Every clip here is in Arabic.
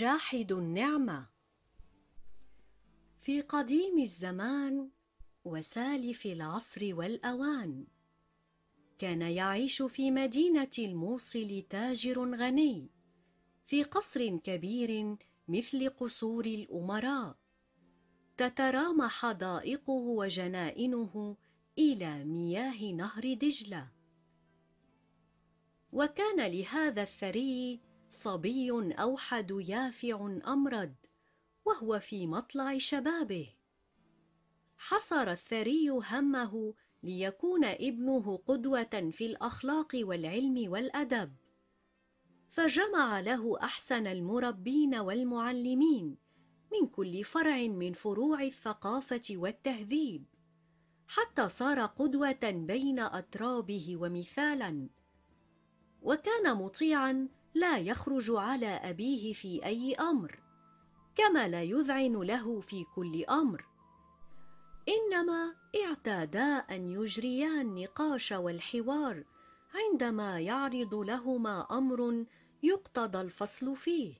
جاحد النعمة في قديم الزمان وسالف العصر والأوان كان يعيش في مدينة الموصل تاجر غني في قصر كبير مثل قصور الأمراء تترام حدائقه وجنائنه إلى مياه نهر دجلة وكان لهذا الثري صبي اوحد يافع امرد وهو في مطلع شبابه حصر الثري همه ليكون ابنه قدوه في الاخلاق والعلم والادب فجمع له احسن المربين والمعلمين من كل فرع من فروع الثقافه والتهذيب حتى صار قدوه بين اترابه ومثالا وكان مطيعا لا يخرج على أبيه في أي أمر كما لا يذعن له في كل أمر إنما اعتادا أن يجريا النقاش والحوار عندما يعرض لهما أمر يقتضى الفصل فيه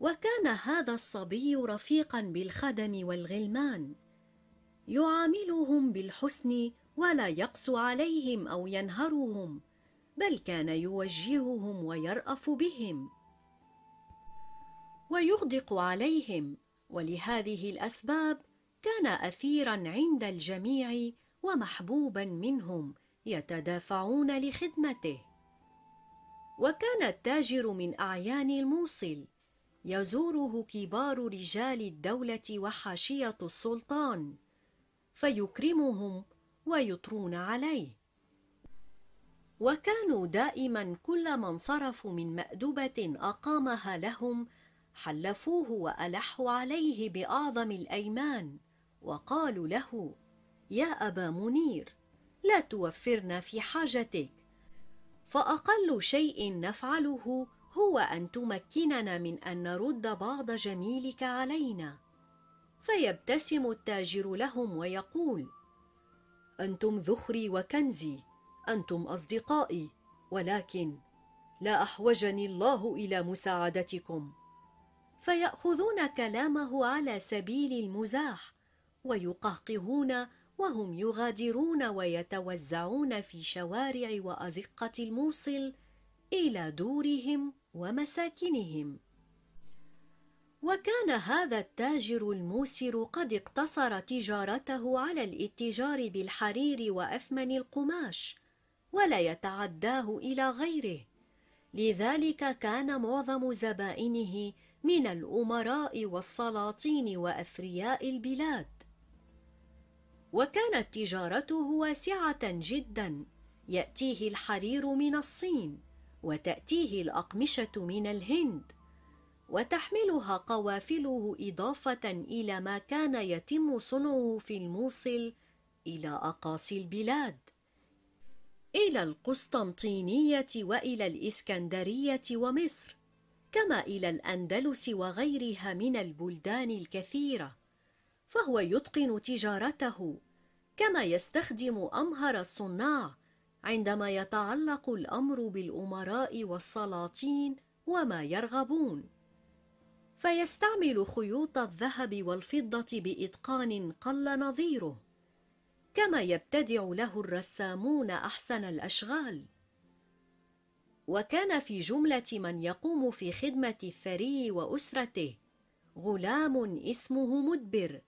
وكان هذا الصبي رفيقا بالخدم والغلمان يعاملهم بالحسن ولا يقسو عليهم او ينهرهم بل كان يوجههم ويراف بهم ويغدق عليهم ولهذه الاسباب كان اثيرا عند الجميع ومحبوبا منهم يتدافعون لخدمته وكان التاجر من اعيان الموصل يزوره كبار رجال الدوله وحاشيه السلطان فيكرمهم ويطرون عليه وكانوا دائما كلما انصرفوا من مأدبة أقامها لهم حلفوه وألحوا عليه بأعظم الأيمان وقالوا له يا أبا منير لا توفرنا في حاجتك فأقل شيء نفعله هو أن تمكننا من أن نرد بعض جميلك علينا فيبتسم التاجر لهم ويقول أنتم ذخري وكنزي انتم اصدقائي ولكن لا احوجني الله الى مساعدتكم فياخذون كلامه على سبيل المزاح ويقهقهون وهم يغادرون ويتوزعون في شوارع وازقه الموصل الى دورهم ومساكنهم وكان هذا التاجر الموسر قد اقتصر تجارته على الاتجار بالحرير واثمن القماش ولا يتعداه إلى غيره لذلك كان معظم زبائنه من الأمراء والسلاطين وأثرياء البلاد وكانت تجارته واسعة جدا يأتيه الحرير من الصين وتأتيه الأقمشة من الهند وتحملها قوافله إضافة إلى ما كان يتم صنعه في الموصل إلى أقاصي البلاد إلى القسطنطينية وإلى الإسكندرية ومصر كما إلى الأندلس وغيرها من البلدان الكثيرة فهو يتقن تجارته كما يستخدم أمهر الصناع عندما يتعلق الأمر بالأمراء والسلاطين وما يرغبون فيستعمل خيوط الذهب والفضة بإتقان قل نظيره كما يبتدع له الرسامون احسن الاشغال وكان في جمله من يقوم في خدمه الثري واسرته غلام اسمه مدبر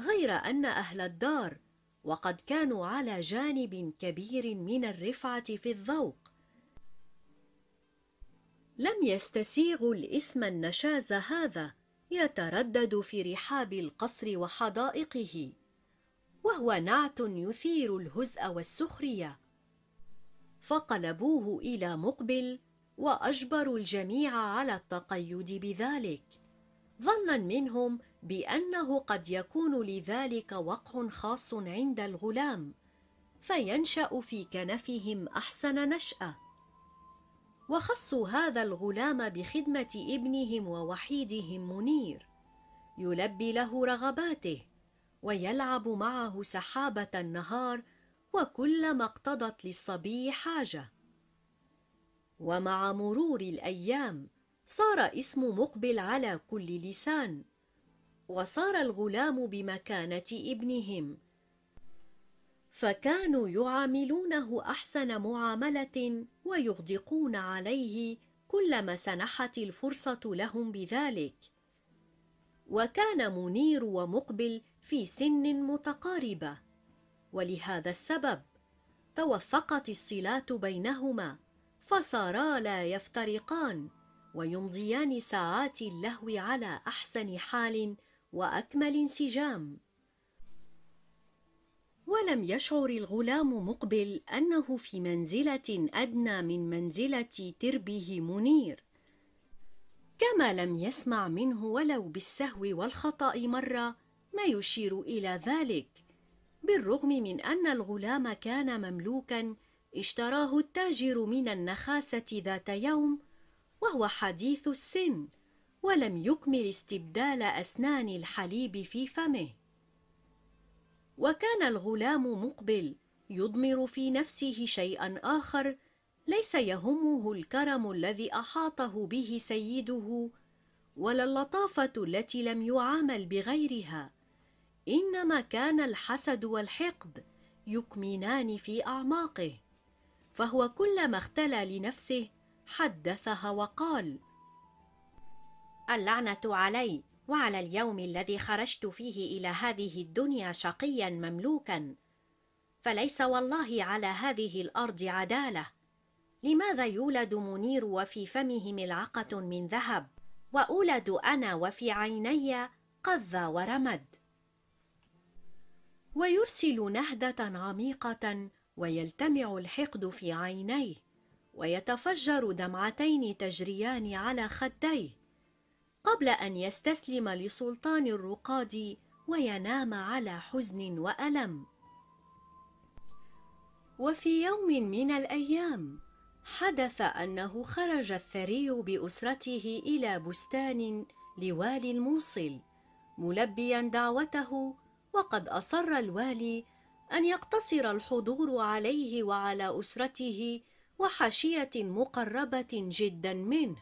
غير ان اهل الدار وقد كانوا على جانب كبير من الرفعه في الذوق لم يستسيغوا الاسم النشاز هذا يتردد في رحاب القصر وحدائقه وهو نعت يثير الهزء والسخريه فقلبوه الى مقبل واجبروا الجميع على التقيد بذلك ظنا منهم بانه قد يكون لذلك وقع خاص عند الغلام فينشا في كنفهم احسن نشاه وخصوا هذا الغلام بخدمه ابنهم ووحيدهم منير يلبي له رغباته ويلعب معه سحابة النهار وكلما اقتضت للصبي حاجة ومع مرور الأيام صار اسم مقبل على كل لسان وصار الغلام بمكانة ابنهم فكانوا يعاملونه أحسن معاملة ويغدقون عليه كلما سنحت الفرصة لهم بذلك وكان منير ومقبل في سن متقاربه ولهذا السبب توثقت الصلات بينهما فصارا لا يفترقان ويمضيان ساعات اللهو على احسن حال واكمل انسجام ولم يشعر الغلام مقبل انه في منزله ادنى من منزله تربه منير كما لم يسمع منه ولو بالسهو والخطا مره ما يشير إلى ذلك بالرغم من أن الغلام كان مملوكا اشتراه التاجر من النخاسة ذات يوم وهو حديث السن ولم يكمل استبدال أسنان الحليب في فمه وكان الغلام مقبل يضمر في نفسه شيئا آخر ليس يهمه الكرم الذي أحاطه به سيده ولا اللطافة التي لم يعامل بغيرها انما كان الحسد والحقد يكمنان في اعماقه فهو كلما اختلى لنفسه حدثها وقال اللعنه علي وعلى اليوم الذي خرجت فيه الى هذه الدنيا شقيا مملوكا فليس والله على هذه الارض عداله لماذا يولد منير وفي فمه ملعقه من ذهب واولد انا وفي عيني قذى ورمد ويرسل نهده عميقه ويلتمع الحقد في عينيه ويتفجر دمعتين تجريان على خديه قبل ان يستسلم لسلطان الرقاد وينام على حزن والم وفي يوم من الايام حدث انه خرج الثري باسرته الى بستان لوالي الموصل ملبيا دعوته وقد أصر الوالي أن يقتصر الحضور عليه وعلى أسرته وحاشية مقربة جدا منه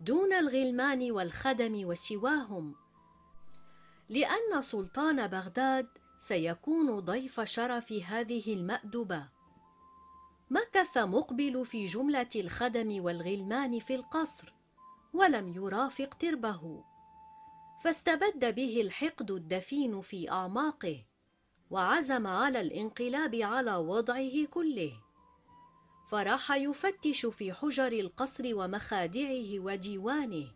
دون الغلمان والخدم وسواهم لأن سلطان بغداد سيكون ضيف شرف هذه المأدبة مكث مقبل في جملة الخدم والغلمان في القصر ولم يرافق تربه فاستبد به الحقد الدفين في اعماقه وعزم على الانقلاب على وضعه كله فراح يفتش في حجر القصر ومخادعه وديوانه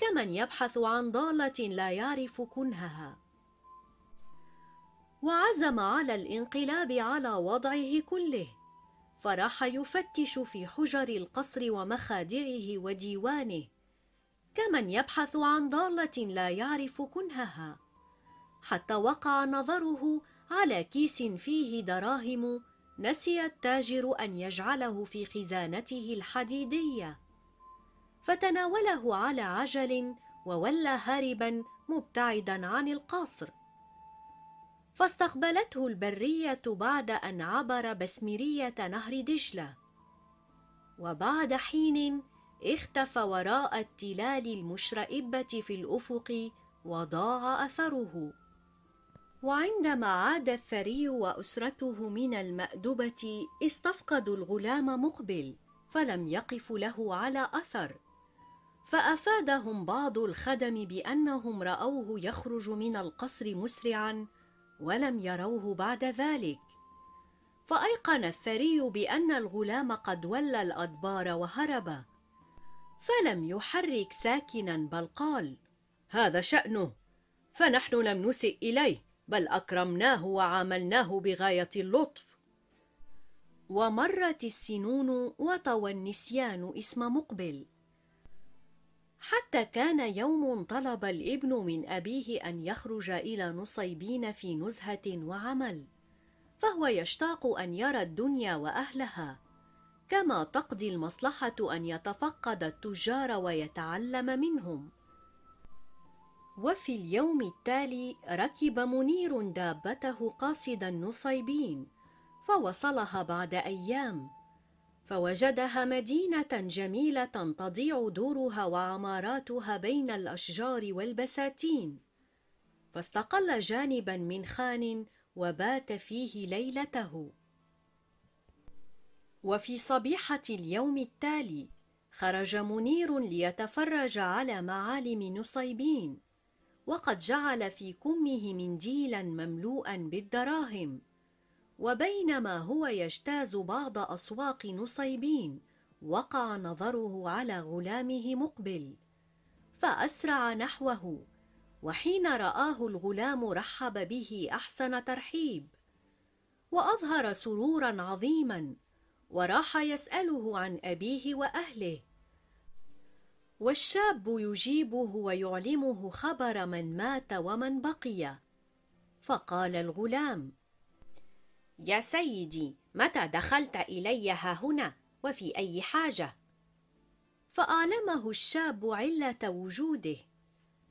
كمن يبحث عن ضاله لا يعرف كنهها وعزم على الانقلاب على وضعه كله فراح يفتش في حجر القصر ومخادعه وديوانه كمن يبحث عن ضاله لا يعرف كنهها حتى وقع نظره على كيس فيه دراهم نسي التاجر ان يجعله في خزانته الحديديه فتناوله على عجل وولى هاربا مبتعدا عن القصر فاستقبلته البريه بعد ان عبر بسميريه نهر دجله وبعد حين اختفى وراء التلال المشرئبة في الأفق وضاع أثره وعندما عاد الثري وأسرته من المأدبة استفقدوا الغلام مقبل فلم يقفوا له على أثر فأفادهم بعض الخدم بأنهم رأوه يخرج من القصر مسرعا ولم يروه بعد ذلك فأيقن الثري بأن الغلام قد ولى الأدبار وهرب فلم يحرك ساكنا بل قال هذا شأنه فنحن لم نسئ إليه بل أكرمناه وعاملناه بغاية اللطف ومرت السنون وطوى النسيان اسم مقبل حتى كان يوم طلب الابن من أبيه أن يخرج إلى نصيبين في نزهة وعمل فهو يشتاق أن يرى الدنيا وأهلها كما تقضي المصلحة أن يتفقد التجار ويتعلم منهم. وفي اليوم التالي ركب منير دابته قاصد النصيبين، فوصلها بعد أيام، فوجدها مدينة جميلة تضيع دورها وعماراتها بين الأشجار والبساتين، فاستقل جانبا من خان وبات فيه ليلته. وفي صبيحة اليوم التالي خرج منير ليتفرج على معالم نصيبين وقد جعل في كمه منديلا مملوءا بالدراهم وبينما هو يجتاز بعض أسواق نصيبين وقع نظره على غلامه مقبل فأسرع نحوه وحين رآه الغلام رحب به أحسن ترحيب وأظهر سرورا عظيما وراح يسأله عن أبيه وأهله والشاب يجيبه ويعلمه خبر من مات ومن بقي فقال الغلام يا سيدي متى دخلت إلي هنا وفي أي حاجة؟ فاعلمه الشاب علة وجوده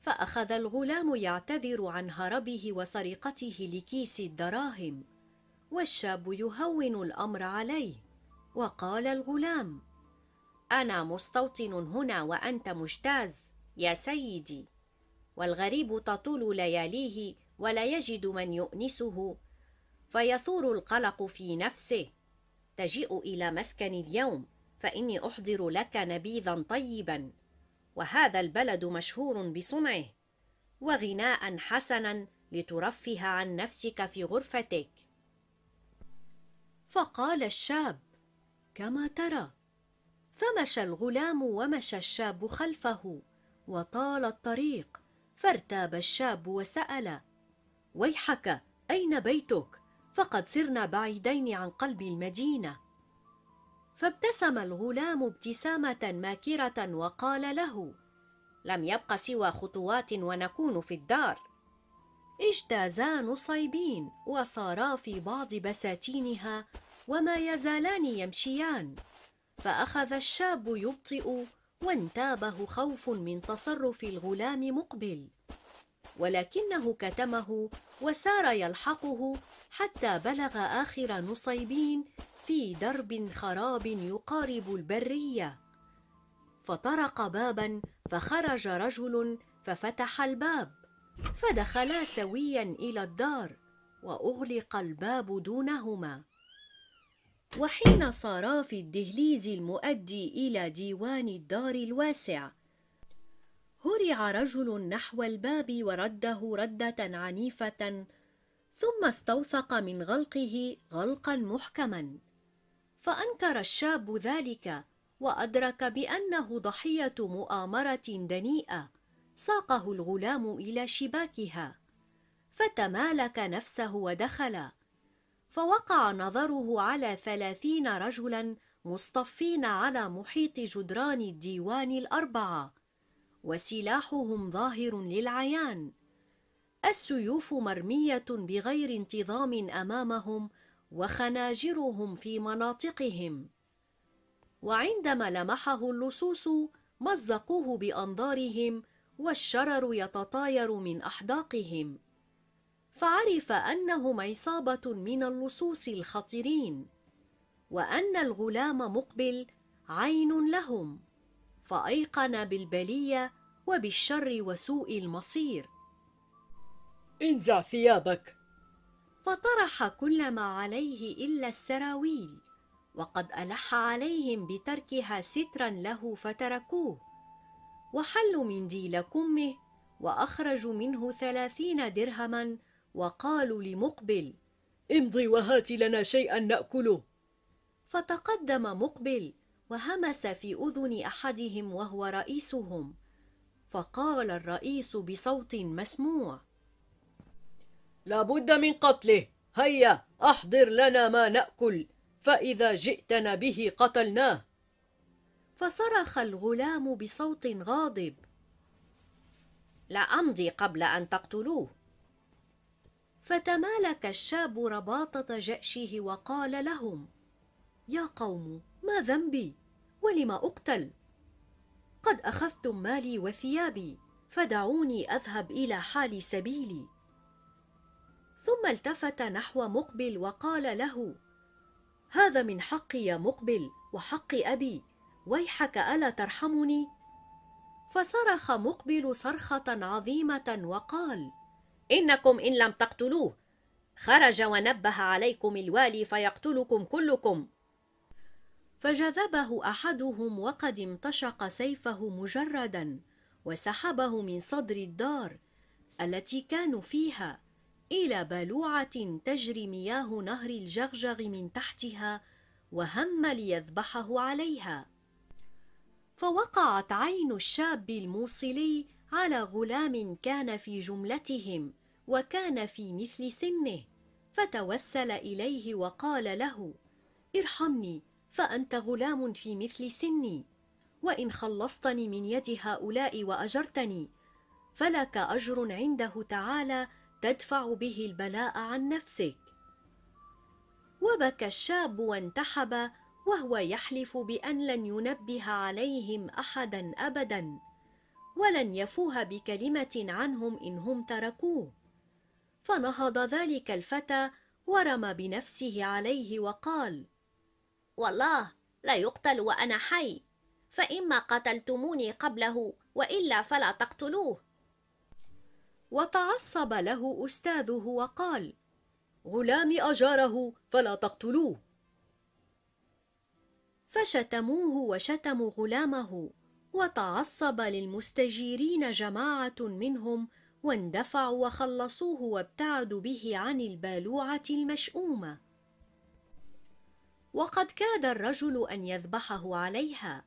فأخذ الغلام يعتذر عن هربه وسرقته لكيس الدراهم والشاب يهون الأمر عليه وقال الغلام انا مستوطن هنا وانت مجتاز يا سيدي والغريب تطول لياليه ولا يجد من يؤنسه فيثور القلق في نفسه تجيء الى مسكن اليوم فاني احضر لك نبيذا طيبا وهذا البلد مشهور بصنعه وغناء حسنا لترفه عن نفسك في غرفتك فقال الشاب كما ترى فمشى الغلام ومشى الشاب خلفه وطال الطريق فارتاب الشاب وسال ويحك اين بيتك فقد صرنا بعيدين عن قلب المدينه فابتسم الغلام ابتسامه ماكره وقال له لم يبق سوى خطوات ونكون في الدار اجتازا نصيبين وصارا في بعض بساتينها وما يزالان يمشيان فأخذ الشاب يبطئ وانتابه خوف من تصرف الغلام مقبل ولكنه كتمه وسار يلحقه حتى بلغ آخر نصيبين في درب خراب يقارب البرية فطرق بابا فخرج رجل ففتح الباب فدخلا سويا إلى الدار وأغلق الباب دونهما وحين صارا في الدهليز المؤدي إلى ديوان الدار الواسع هرع رجل نحو الباب ورده ردة عنيفة ثم استوثق من غلقه غلقا محكما فأنكر الشاب ذلك وأدرك بأنه ضحية مؤامرة دنيئة ساقه الغلام إلى شباكها فتمالك نفسه ودخل فوقع نظره على ثلاثين رجلا مصطفين على محيط جدران الديوان الأربعة وسلاحهم ظاهر للعيان السيوف مرمية بغير انتظام أمامهم وخناجرهم في مناطقهم وعندما لمحه اللصوص مزقوه بأنظارهم والشرر يتطاير من أحداقهم فعرف أنهم عصابة من اللصوص الخطرين وأن الغلام مقبل عين لهم فأيقن بالبلية وبالشر وسوء المصير انزع ثيابك فطرح كل ما عليه إلا السراويل وقد ألح عليهم بتركها سترا له فتركوه وحلوا من ديل كمه وأخرجوا منه ثلاثين درهما وقالوا لمقبل امضي وهات لنا شيئا ناكله فتقدم مقبل وهمس في اذن احدهم وهو رئيسهم فقال الرئيس بصوت مسموع لابد من قتله هيا احضر لنا ما ناكل فاذا جئتنا به قتلناه فصرخ الغلام بصوت غاضب لا امضي قبل ان تقتلوه فتمالك الشاب رباطة جأشه وقال لهم: يا قوم ما ذنبي؟ ولم أقتل؟ قد أخذتم مالي وثيابي، فدعوني أذهب إلى حال سبيلي. ثم التفت نحو مقبل وقال له: هذا من حقي يا مقبل وحق أبي، ويحك ألا ترحمني؟ فصرخ مقبل صرخة عظيمة وقال: إنكم إن لم تقتلوه خرج ونبه عليكم الوالي فيقتلكم كلكم فجذبه أحدهم وقد امتشق سيفه مجردا وسحبه من صدر الدار التي كانوا فيها إلى بلوعة تجري مياه نهر الجغجغ من تحتها وهم ليذبحه عليها فوقعت عين الشاب الموصلي على غلام كان في جملتهم وكان في مثل سنه فتوسل اليه وقال له ارحمني فانت غلام في مثل سني وان خلصتني من يد هؤلاء واجرتني فلك اجر عنده تعالى تدفع به البلاء عن نفسك وبكى الشاب وانتحب وهو يحلف بان لن ينبه عليهم احدا ابدا ولن يفوه بكلمه عنهم ان هم تركوه فنهض ذلك الفتى ورمى بنفسه عليه وقال والله لا يقتل وأنا حي فإما قتلتموني قبله وإلا فلا تقتلوه وتعصب له أستاذه وقال غلام أجاره فلا تقتلوه فشتموه وشتموا غلامه وتعصب للمستجيرين جماعة منهم واندفعوا وخلصوه وابتعدوا به عن البالوعة المشؤومة وقد كاد الرجل أن يذبحه عليها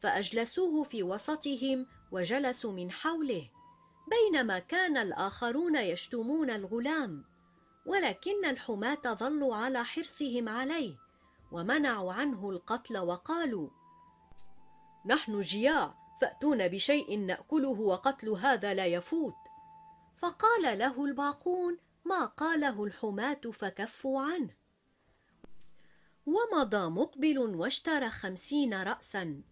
فأجلسوه في وسطهم وجلسوا من حوله بينما كان الآخرون يشتمون الغلام ولكن الحماة ظلوا على حرصهم عليه ومنعوا عنه القتل وقالوا نحن جياع فأتونا بشيء نأكله وقتل هذا لا يفوت فقال له الباقون ما قاله الحماة فكفوا عنه ومضى مقبل واشترى خمسين رأسا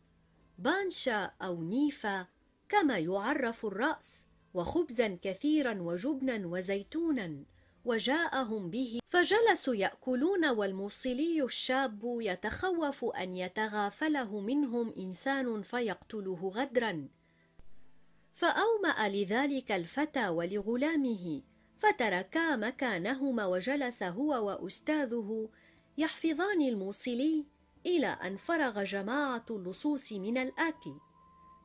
بانشا أو نيفا كما يعرف الرأس وخبزا كثيرا وجبنا وزيتونا وجاءهم به فجلسوا ياكلون والموصلي الشاب يتخوف ان يتغافله منهم انسان فيقتله غدرا فأومأ لذلك الفتى ولغلامه فتركا مكانهما وجلس هو وأستاذه يحفظان الموصلي إلى أن فرغ جماعة اللصوص من الأكل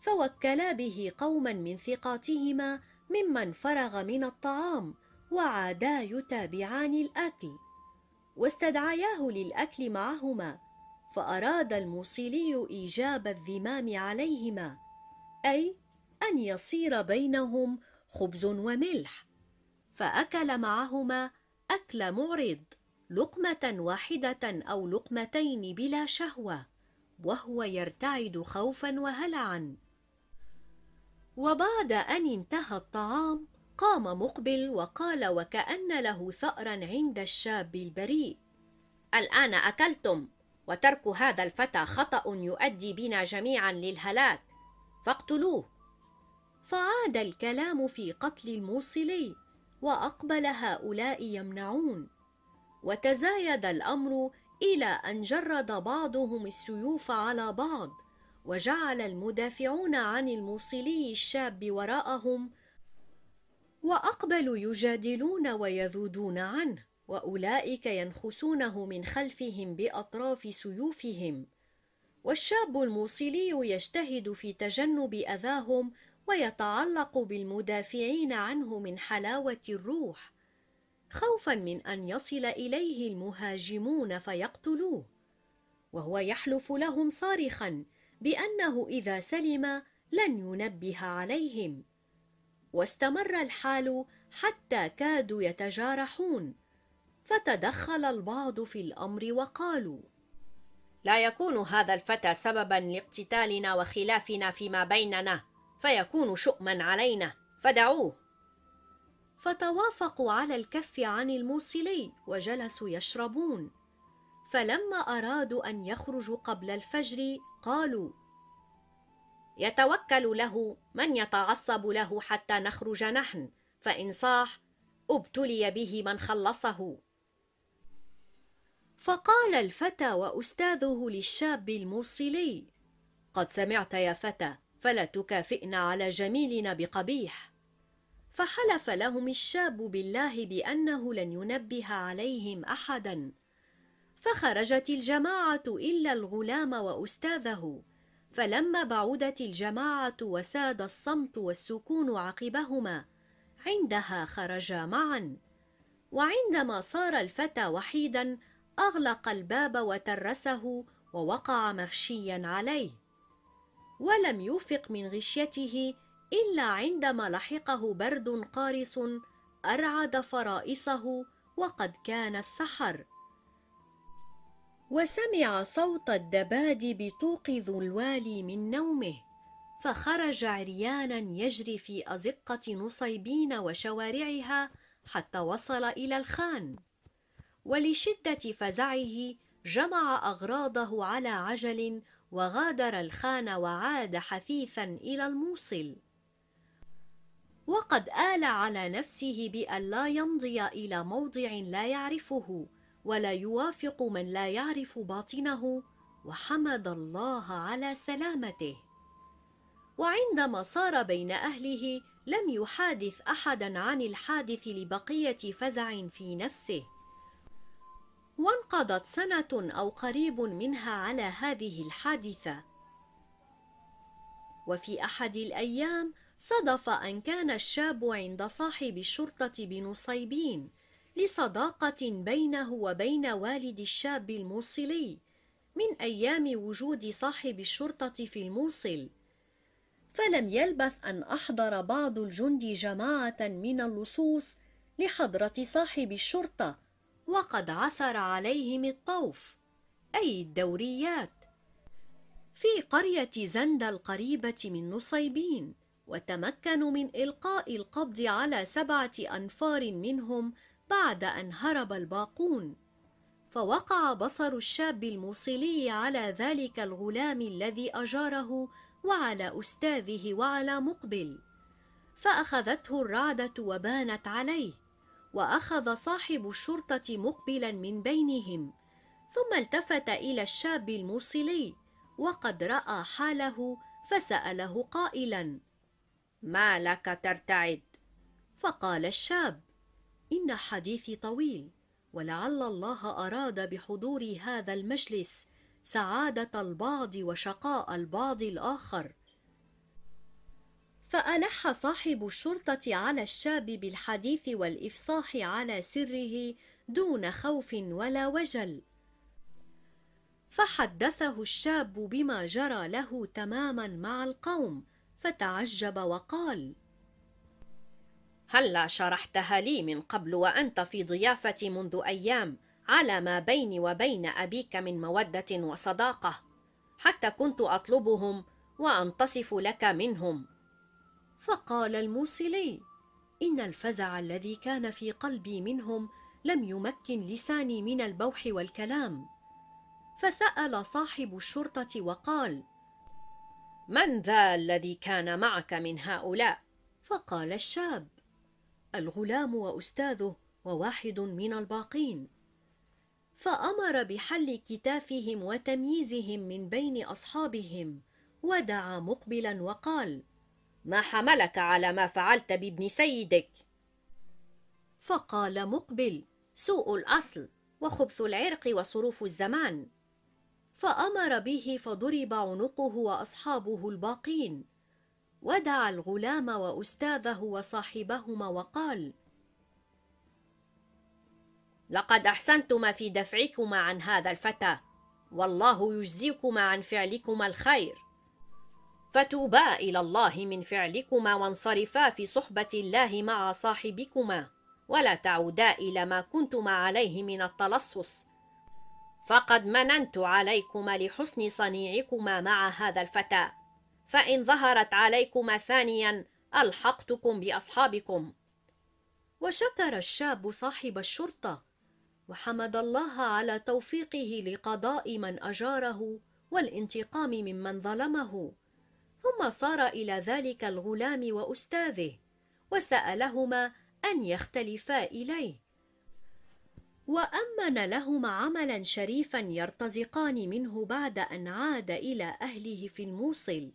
فوكلا به قوما من ثقاتهما ممن فرغ من الطعام وعادا يتابعان الأكل واستدعياه للأكل معهما فأراد الموصلي إيجاب الذمام عليهما أي ان يصير بينهم خبز وملح فاكل معهما اكل معرض لقمه واحده او لقمتين بلا شهوه وهو يرتعد خوفا وهلعا وبعد ان انتهى الطعام قام مقبل وقال وكان له ثارا عند الشاب البريء الان اكلتم وترك هذا الفتى خطا يؤدي بنا جميعا للهلاك فاقتلوه فعاد الكلام في قتل الموصلي واقبل هؤلاء يمنعون وتزايد الامر الى ان جرد بعضهم السيوف على بعض وجعل المدافعون عن الموصلي الشاب وراءهم واقبلوا يجادلون ويذودون عنه واولئك ينخسونه من خلفهم باطراف سيوفهم والشاب الموصلي يجتهد في تجنب اذاهم ويتعلق بالمدافعين عنه من حلاوة الروح خوفا من أن يصل إليه المهاجمون فيقتلوه وهو يحلف لهم صارخا بأنه إذا سلم لن ينبه عليهم واستمر الحال حتى كادوا يتجارحون فتدخل البعض في الأمر وقالوا لا يكون هذا الفتى سببا لاقتتالنا وخلافنا فيما بيننا فيكون شؤما علينا فدعوه فتوافقوا على الكف عن الموصلي وجلسوا يشربون فلما ارادوا ان يخرجوا قبل الفجر قالوا يتوكل له من يتعصب له حتى نخرج نحن فان صاح ابتلي به من خلصه فقال الفتى واستاذه للشاب الموصلي قد سمعت يا فتى فلا تكافئنا على جميلنا بقبيح فحلف لهم الشاب بالله بانه لن ينبه عليهم احدا فخرجت الجماعه الا الغلام واستاذه فلما بعدت الجماعه وساد الصمت والسكون عقبهما عندها خرجا معا وعندما صار الفتى وحيدا اغلق الباب وترسه ووقع مغشيا عليه ولم يفق من غشيته إلا عندما لحقه برد قارس أرعد فرائصه وقد كان السحر وسمع صوت الدباد بتوقظ الوالي من نومه فخرج عريانا يجري في أزقة نصيبين وشوارعها حتى وصل إلى الخان ولشدة فزعه جمع أغراضه على عجل وغادر الخان وعاد حثيثا إلى الموصل وقد آل على نفسه بأن لا يمضي إلى موضع لا يعرفه ولا يوافق من لا يعرف باطنه وحمد الله على سلامته وعندما صار بين أهله لم يحادث أحدا عن الحادث لبقية فزع في نفسه وانقضت سنة أو قريب منها على هذه الحادثة وفي أحد الأيام صدف أن كان الشاب عند صاحب الشرطة بنصيبين لصداقة بينه وبين والد الشاب الموصلي من أيام وجود صاحب الشرطة في الموصل فلم يلبث أن أحضر بعض الجند جماعة من اللصوص لحضرة صاحب الشرطة وقد عثر عليهم الطوف أي الدوريات في قرية زند القريبة من نصيبين وتمكنوا من إلقاء القبض على سبعة أنفار منهم بعد أن هرب الباقون فوقع بصر الشاب الموصلي على ذلك الغلام الذي أجاره وعلى أستاذه وعلى مقبل فأخذته الرعدة وبانت عليه واخذ صاحب الشرطه مقبلا من بينهم ثم التفت الى الشاب الموصلي وقد راى حاله فساله قائلا ما لك ترتعد فقال الشاب ان حديثي طويل ولعل الله اراد بحضور هذا المجلس سعاده البعض وشقاء البعض الاخر فألح صاحب الشرطة على الشاب بالحديث والإفصاح على سره دون خوف ولا وجل فحدثه الشاب بما جرى له تماما مع القوم فتعجب وقال هلا شرحتها لي من قبل وأنت في ضيافتي منذ أيام على ما بيني وبين أبيك من مودة وصداقة حتى كنت أطلبهم وأنتصف لك منهم فقال الموصلي إن الفزع الذي كان في قلبي منهم لم يمكن لساني من البوح والكلام فسأل صاحب الشرطة وقال من ذا الذي كان معك من هؤلاء؟ فقال الشاب الغلام وأستاذه وواحد من الباقين فأمر بحل كتافهم وتمييزهم من بين أصحابهم ودعا مقبلا وقال ما حملك على ما فعلت بابن سيدك فقال مقبل سوء الاصل وخبث العرق وصروف الزمان فامر به فضرب عنقه واصحابه الباقين ودعا الغلام واستاذه وصاحبهما وقال لقد احسنتما في دفعكما عن هذا الفتى والله يجزيكما عن فعلكما الخير فتوبا إلى الله من فعلكما وانصرفا في صحبة الله مع صاحبكما ولا تعودا إلى ما كنتما عليه من التلصص فقد مننت عليكما لحسن صنيعكما مع هذا الفتى فإن ظهرت عليكما ثانيا ألحقتكم بأصحابكم وشكر الشاب صاحب الشرطة وحمد الله على توفيقه لقضاء من أجاره والانتقام ممن ظلمه ثم صار إلى ذلك الغلام وأستاذه وسألهما أن يختلفا إليه وأمن لهما عملا شريفا يرتزقان منه بعد أن عاد إلى أهله في الموصل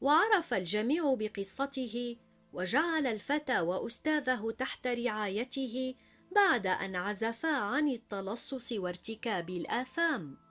وعرف الجميع بقصته وجعل الفتى وأستاذه تحت رعايته بعد أن عزفا عن التلصص وارتكاب الآثام